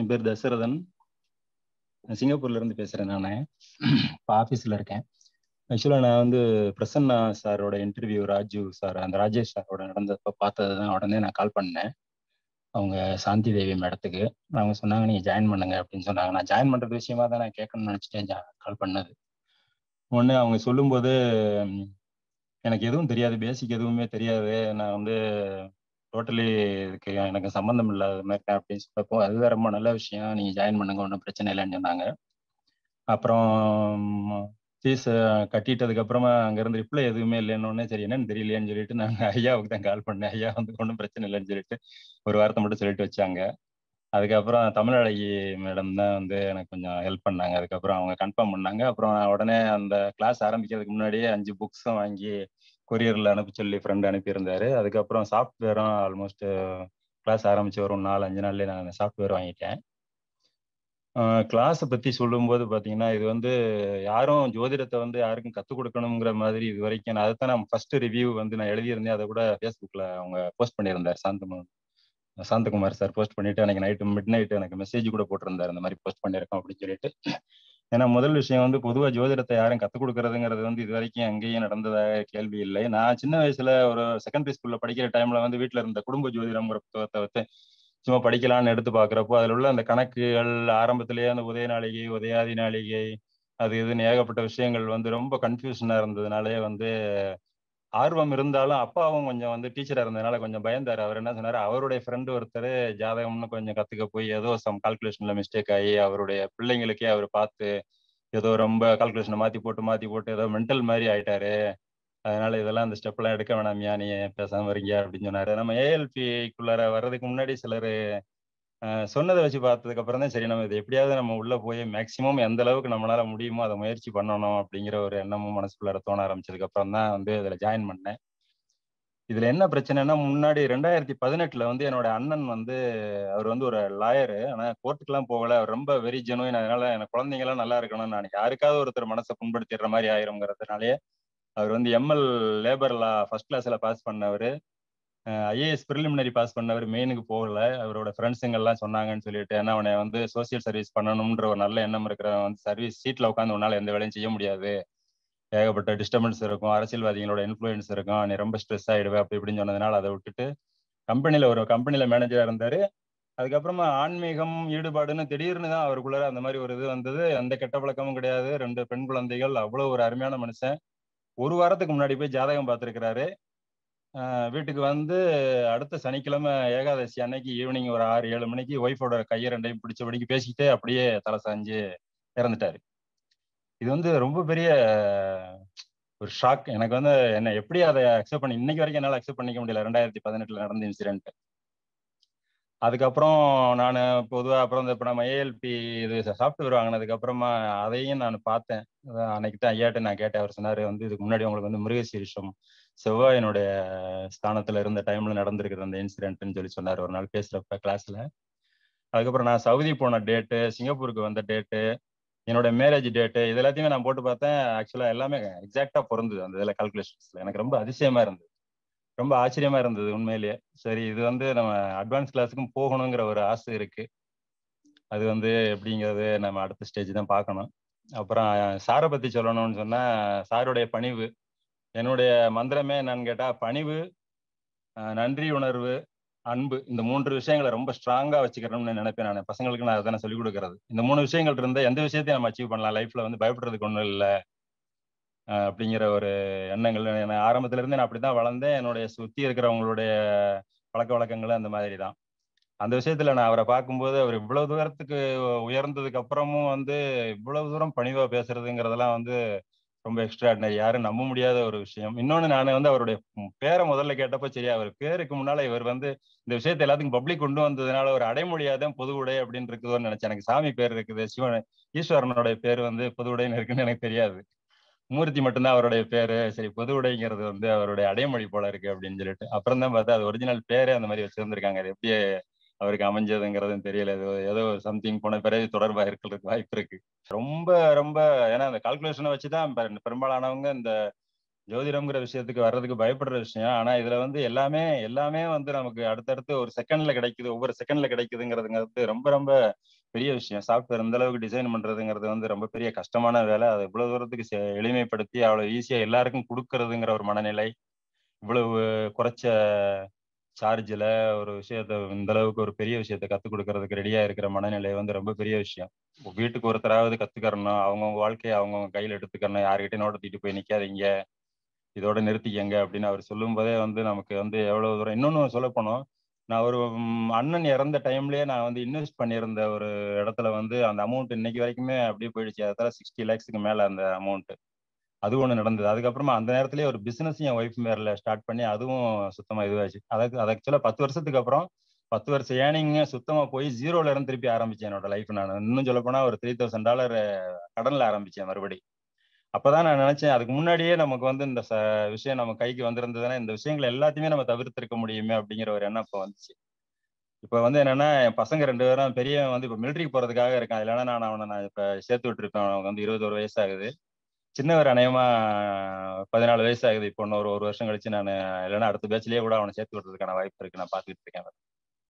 என் பேர் தசரதன் சிங்கப்பூர்ல இருந்து பேசுறேன் நான் இப்போ ஆஃபீஸ்ல இருக்கேன் ஆக்சுவலாக நான் வந்து பிரசன்னா சாரோட இன்டர்வியூ ராஜீவ் சார் அந்த ராஜேஷ் சாரோட நடந்தப்போ பார்த்தது தான் உடனே நான் கால் பண்ணேன் அவங்க சாந்தி தேவி மேடத்துக்கு அவங்க சொன்னாங்க நீங்கள் ஜாயின் பண்ணுங்க அப்படின்னு சொன்னாங்க நான் ஜாயின் பண்ணுறது விஷயமா தான் நான் கேட்கணும்னு நினச்சிட்டேன் கால் பண்ணது உடனே அவங்க சொல்லும்போது எனக்கு எதுவும் தெரியாது பேசிக் எதுவுமே தெரியாது நான் வந்து டோட்டலி இதுக்கு எனக்கு சம்மந்தம் இல்லாத மாதிரி அப்படின்னு சொல்லப்போ அது ரொம்ப நல்ல விஷயம் நீங்கள் ஜாயின் பண்ணுங்க ஒன்றும் பிரச்சனை இல்லைன்னு சொன்னாங்க அப்புறம் ஃபீஸ் கட்டிட்டதுக்கு அப்புறமா அங்கேருந்து ரிப்ளை எதுவுமே இல்லைன்னு சரி என்னன்னு தெரியலையேன்னு சொல்லிட்டு நாங்கள் ஐயாவுக்கு தான் கால் பண்ணேன் ஐயா வந்து ஒன்றும் பிரச்சனை இல்லைன்னு சொல்லிட்டு ஒரு வாரத்தை மட்டும் சொல்லிட்டு வச்சாங்க அதுக்கப்புறம் தமிழழகி மேடம் தான் வந்து எனக்கு கொஞ்சம் ஹெல்ப் பண்ணாங்க அதுக்கப்புறம் அவங்க கன்ஃபார்ம் பண்ணாங்க அப்புறம் உடனே அந்த கிளாஸ் ஆரம்பிக்கிறதுக்கு முன்னாடியே அஞ்சு புக்ஸும் வாங்கி கொரியரில் அனுப்பி சொல்லி ஃப்ரெண்டு அனுப்பியிருந்தாரு அதுக்கப்புறம் சாஃப்ட்வேரும் ஆல்மோஸ்ட் கிளாஸ் ஆரம்பித்து வரும் நாலு அஞ்சு நாள்லேயே நான் சாஃப்ட்வேர் வாங்கிட்டேன் கிளாஸை பற்றி சொல்லும்போது பார்த்தீங்கன்னா இது வந்து யாரும் ஜோதிடத்தை வந்து யாருக்கும் கற்றுக் கொடுக்கணுங்கிற மாதிரி இது வரைக்கும் நான் அதை தான் நான் ஃபர்ஸ்ட் ரிவ்யூ வந்து நான் எழுதியிருந்தேன் அதை கூட ஃபேஸ்புக்கில் அவங்க போஸ்ட் பண்ணியிருந்தார் சாந்தமன் சாந்தகுமார் சார் போஸ்ட் பண்ணிட்டு எனக்கு நைட்டு மிட் நைட்டு எனக்கு மெசேஜ் கூட போட்டிருந்தார் இந்த மாதிரி போஸ்ட் பண்ணியிருக்கோம் அப்படின்னு சொல்லிட்டு ஏன்னா முதல் விஷயம் வந்து பொதுவாக ஜோதிடத்தை யாரும் கற்றுக் கொடுக்குறதுங்கிறது வந்து இது வரைக்கும் எங்கேயும் நடந்ததாக கேள்வி இல்லை நான் சின்ன வயசுல ஒரு செகண்டரி ஸ்கூல்ல படிக்கிற டைம்ல வந்து வீட்டில் இருந்த குடும்ப ஜோதிடம்ங்கிற புத்தகத்தை வச்சு சும்மா படிக்கலாம்னு எடுத்து பார்க்குறப்போ அதில் உள்ள அந்த கணக்குகள் ஆரம்பத்திலேயே அந்த உதய நாளிகை உதயாதி நாளிகை அது இதுன்னு ஏகப்பட்ட விஷயங்கள் வந்து ரொம்ப கன்ஃபியூஷனாக இருந்ததுனாலே வந்து ஆர்வம் இருந்தாலும் அப்பாவும் கொஞ்சம் வந்து டீச்சரா இருந்ததுனால கொஞ்சம் பயந்தாரு அவர் என்ன சொன்னாரு அவருடைய ஃப்ரெண்டு ஒருத்தர் ஜாதகம்னு கொஞ்சம் கத்துக்க போய் ஏதோ சம் கால்குலேஷன்ல மிஸ்டேக் ஆகி அவருடைய பிள்ளைங்களுக்கே அவர் பார்த்து ஏதோ ரொம்ப கால்குலேஷனை மாத்தி போட்டு மாத்தி போட்டு ஏதோ மென்டல் மாதிரி ஆயிட்டாரு அதனால இதெல்லாம் அந்த ஸ்டெப் எல்லாம் எடுக்க வேணாமியா நீ பேசாம வரீங்க அப்படின்னு சொன்னாரு நம்ம ஏஎல்பிக்குள்ளார வர்றதுக்கு முன்னாடி சிலர் சொன்னதை வச்சு பார்த்ததுக்கு அப்புறம் தான் சரி நம்ம இதை எப்படியாவது நம்ம உள்ள போய் மேக்சிமம் எந்த அளவுக்கு நம்மளால முடியுமோ அதை முயற்சி பண்ணணும் அப்படிங்கிற ஒரு எண்ணமும் மனசுக்குள்ளார தோண ஆரம்பிச்சதுக்கு அப்புறம் தான் வந்து இதுல ஜாயின் பண்ணேன் இதுல என்ன பிரச்சனைனா முன்னாடி ரெண்டாயிரத்தி பதினெட்டுல வந்து என்னோட அண்ணன் வந்து அவர் வந்து ஒரு லாயரு ஆனா கோர்ட்டுக்கெல்லாம் போகல அவர் ரொம்ப வெரி ஜெனுவின் அதனால எனக்கு எல்லாம் நல்லா இருக்கணும்னு நான் யாருக்காவது ஒருத்தர் மனசை புண்படுத்திடுற மாதிரி ஆயிருங்கிறதுனாலே அவர் வந்து எம்எல் லேபர்ல ஃபர்ஸ்ட் கிளாஸ்ல பாஸ் பண்ணவர் ஐஏஎஸ் ப்ரிலிமினரி பாஸ் பண்ணவர் மெயினுக்கு போகல அவரோட ஃப்ரெண்ட்ஸுங்கெல்லாம் சொன்னாங்கன்னு சொல்லிட்டு ஏன்னா அவனை வந்து சோசியல் சர்வீஸ் பண்ணணும்ன்ற ஒரு நல்ல எண்ணம் இருக்கிற வந்து சர்வீஸ் சீட்டில் உட்காந்து உன்னால் எந்த வேலையும் செய்ய முடியாது ஏகப்பட்ட டிஸ்டர்பன்ஸ் இருக்கும் அரசியல்வாதிகளோட இன்ஃப்ளூயன்ஸ் இருக்கும் நீ ரொம்ப ஸ்ட்ரெஸ் ஆயிடுவே அப்படி இப்படின்னு சொன்னதுனால அதை விட்டுட்டு கம்பெனியில் ஒரு கம்பெனியில் மேனேஜராக இருந்தாரு அதுக்கப்புறமா ஆன்மீகம் ஈடுபாடுன்னு திடீர்னு தான் அவருக்குள்ள அந்த மாதிரி ஒரு இது வந்தது எந்த கெட்ட பழக்கமும் கிடையாது ரெண்டு பெண் குழந்தைகள் அவ்வளோ ஒரு அருமையான மனுஷன் ஒரு வாரத்துக்கு முன்னாடி போய் ஜாதகம் பார்த்துருக்கிறாரு வீட்டுக்கு வந்து அடுத்த சனிக்கிழமை ஏகாதசி அன்னைக்கு ஈவினிங் ஒரு ஆறு ஏழு மணிக்கு ஒய்ஃபோட கையை ரெண்டையும் பிடிச்சபடிக்கு பேசிக்கிட்டே அப்படியே தலை சாஞ்சு இறந்துட்டாரு இது வந்து ரொம்ப பெரிய ஒரு ஷாக் எனக்கு வந்து என்ன எப்படி அதை அக்செப்ட் பண்ணி இன்னைக்கு வரைக்கும் என்னால் அக்செப்ட் பண்ணிக்க முடியல ரெண்டாயிரத்தி பதினெட்டுல நடந்த இன்சிடென்ட் அதுக்கப்புறம் நான் பொதுவாக அப்புறம் இந்த இப்போ நம்ம ஏஎல்பி இது சாஃப்ட்வேர் வாங்கினதுக்கப்புறமா அதையும் நான் பார்த்தேன் அன்னைக்கு தான் ஐயாட்ட நான் கேட்டேன் அவர் சொன்னார் வந்து இதுக்கு முன்னாடி உங்களுக்கு வந்து மிருகசீரிஷம் செவ்வாயினுடைய ஸ்தானத்தில் இருந்த டைமில் நடந்திருக்குது அந்த இன்சிடென்ட்னு சொல்லி சொன்னார் ஒரு நாள் பேசுகிறப்ப கிளாஸில் அதுக்கப்புறம் நான் சவுதி போன டேட்டு சிங்கப்பூருக்கு வந்த டேட்டு என்னோட மேரேஜ் டேட்டு இது எல்லாத்தையுமே நான் போட்டு பார்த்தேன் ஆக்சுவலாக எல்லாமே எக்ஸாக்டாக பிறந்தது அந்த இதில் கால்குலேஷன்ஸில் எனக்கு ரொம்ப அதிசயமாக இருந்தது ரொம்ப ஆச்சரியமா இருந்தது உண்மையிலேயே சரி இது வந்து நம்ம அட்வான்ஸ் கிளாஸுக்கும் போகணுங்கிற ஒரு ஆசை இருக்கு அது வந்து எப்படிங்கிறது நம்ம அடுத்த ஸ்டேஜ் தான் பார்க்கணும் அப்புறம் சாரை பத்தி சொல்லணும்னு சொன்னா சாருடைய பணிவு என்னுடைய மந்திரமே என்னன்னு கேட்டா பணிவு நன்றி உணர்வு அன்பு இந்த மூன்று விஷயங்களை ரொம்ப ஸ்ட்ராங்கா வச்சுக்கிறோம்னு நினைப்பேன் நான் பசங்களுக்கு நான் அதை சொல்லிக் கொடுக்கறது இந்த மூணு விஷயங்கள் இருந்தால் எந்த விஷயத்தையும் நம்ம அச்சீவ் பண்ணலாம் லைஃப்ல வந்து பயப்படுறதுக்கு ஒன்றும் இல்லை அப்படிங்கிற ஒரு எண்ணங்கள் நான் ஆரம்பத்துல இருந்து நான் அப்படிதான் வளர்ந்தேன் என்னுடைய சுத்தி இருக்கிறவங்களுடைய பழக்க வழக்கங்கள் அந்த மாதிரி தான் அந்த விஷயத்துல நான் அவரை பார்க்கும்போது அவர் இவ்வளவு தூரத்துக்கு உயர்ந்ததுக்கு அப்புறமும் வந்து இவ்வளவு தூரம் பணிவா பேசுறதுங்கிறதெல்லாம் வந்து ரொம்ப எக்ஸ்ட்ராடினரி யாரும் நம்ப முடியாத ஒரு விஷயம் இன்னொன்னு நான் வந்து அவருடைய பேரை முதல்ல கேட்டப்போ சரியா அவர் பேருக்கு முன்னால இவர் வந்து இந்த விஷயத்த எல்லாத்துக்கும் பப்ளிக் கொண்டு வந்ததுனால ஒரு அடைமொழியா தான் பொது உடை அப்படின்னு இருக்குதோன்னு நினைச்சேன் எனக்கு சாமி பேர் இருக்குது சிவன் ஈஸ்வரனுடைய பேர் வந்து பொது உடைன்னு இருக்குன்னு எனக்கு தெரியாது மூர்த்தி மட்டும்தான் அவருடைய பேரு சரி பொது உடைங்கிறது வந்து அவருடைய அடைமொழி போல இருக்கு அப்படின்னு சொல்லிட்டு அப்புறம் தான் பார்த்தா அது ஒரிஜினல் பேரே அந்த மாதிரி வச்சிருந்திருக்காங்க அது எப்படி அவருக்கு அமைஞ்சதுங்கிறதும் தெரியல ஏதோ ஏதோ சம்திங் போன பிறகு தொடர்பா இருக்கிறதுக்கு வாய்ப்பு இருக்கு ரொம்ப ரொம்ப ஏன்னா அந்த கால்குலேஷனை வச்சுதான் பெரும்பாலானவங்க இந்த ஜோதிடம்ங்கிற விஷயத்துக்கு வர்றதுக்கு பயப்படுற விஷயம் ஆனா இதுல வந்து எல்லாமே எல்லாமே வந்து நமக்கு அடுத்தடுத்து ஒரு செகண்ட்ல கிடைக்குது ஒவ்வொரு செகண்ட்ல கிடைக்குதுங்கிறதுங்கிறது ரொம்ப ரொம்ப பெரிய விஷயம் சாஃப்ட்வேர் இந்த அளவுக்கு டிசைன் பண்றதுங்கிறது வந்து ரொம்ப பெரிய கஷ்டமான வேலை அதை இவ்வளவு தூரத்துக்கு எளிமைப்படுத்தி அவ்வளவு ஈஸியா எல்லாருக்கும் கொடுக்கறதுங்கிற ஒரு மனநிலை இவ்வளவு குறைச்ச சார்ஜில் ஒரு விஷயத்த இந்த அளவுக்கு ஒரு பெரிய விஷயத்த கற்றுக் கொடுக்கறதுக்கு ரெடியாக இருக்கிற மனநிலை வந்து ரொம்ப பெரிய விஷயம் வீட்டுக்கு ஒருத்தராவது கற்றுக்கறணும் அவங்கவுங்க வாழ்க்கையை அவங்கவுங்க கையில் எடுத்துக்கணும் யார்கிட்டையும் தூக்கிட்டு போய் நிற்காதீங்க இதோட நிறுத்திக்கங்க அப்படின்னு அவர் சொல்லும் போதே வந்து நமக்கு வந்து எவ்வளோ தூரம் இன்னொன்று சொல்ல போனோம் நான் ஒரு அண்ணன் இறந்த டைம்லயே நான் வந்து இன்வெஸ்ட் பண்ணியிருந்த ஒரு இடத்துல வந்து அந்த அமௌண்ட் இன்னைக்கு வரைக்குமே அப்படியே போயிடுச்சு அதில் சிக்ஸ்டி லேக்ஸுக்கு மேலே அந்த அமௌண்ட் அது ஒன்று நடந்தது அதுக்கப்புறமா அந்த நேரத்திலே ஒரு பிஸ்னஸ் என் ஒய்ஃப் மேரில் ஸ்டார்ட் பண்ணி அதுவும் சுத்தமாக இதுவாச்சு அதுக்கு அது ஆக்சுவலாக பத்து வருஷத்துக்கு அப்புறம் பத்து வருஷம் ஏனிங்க சுத்தமாக போய் ஜீரோல இருந்து திருப்பி ஆரம்பிச்சேன் என்னோட லைஃப் நான் இன்னும் சொல்லப்போனால் ஒரு த்ரீ தௌசண்ட் டாலர் கடனில் ஆரம்பித்தேன் மறுபடி அப்பதான் நான் நினைச்சேன் அதுக்கு முன்னாடியே நமக்கு வந்து இந்த விஷயம் நம்ம கைக்கு வந்திருந்ததுன்னா இந்த விஷயங்கள் எல்லாத்தையுமே நம்ம தவிர்த்திருக்க முடியுமே அப்படிங்கிற ஒரு எண்ணம் இப்போ வந்துச்சு இப்ப வந்து என்னன்னா என் பசங்க ரெண்டு பேரும் பெரியவன் வந்து இப்ப மிலிட்ரிக்கு போறதுக்காக இருக்கான் இல்லைன்னா நான் அவனை நான் இப்ப சேர்த்து விட்டுருப்பேன் அவனுக்கு வந்து இருபது ஒரு வயசு ஆகுது சின்னவர் அநேகமா பதினாலு வயசு ஆகுது இப்போ இன்னொரு ஒரு வருஷம் கழிச்சு நான் இல்லைன்னா அடுத்த பேச்சிலேயே கூட அவனை சேர்த்து விடுறதுக்கான வாய்ப்பு இருக்கு நான் பாத்துக்கிட்டு இருக்கேன்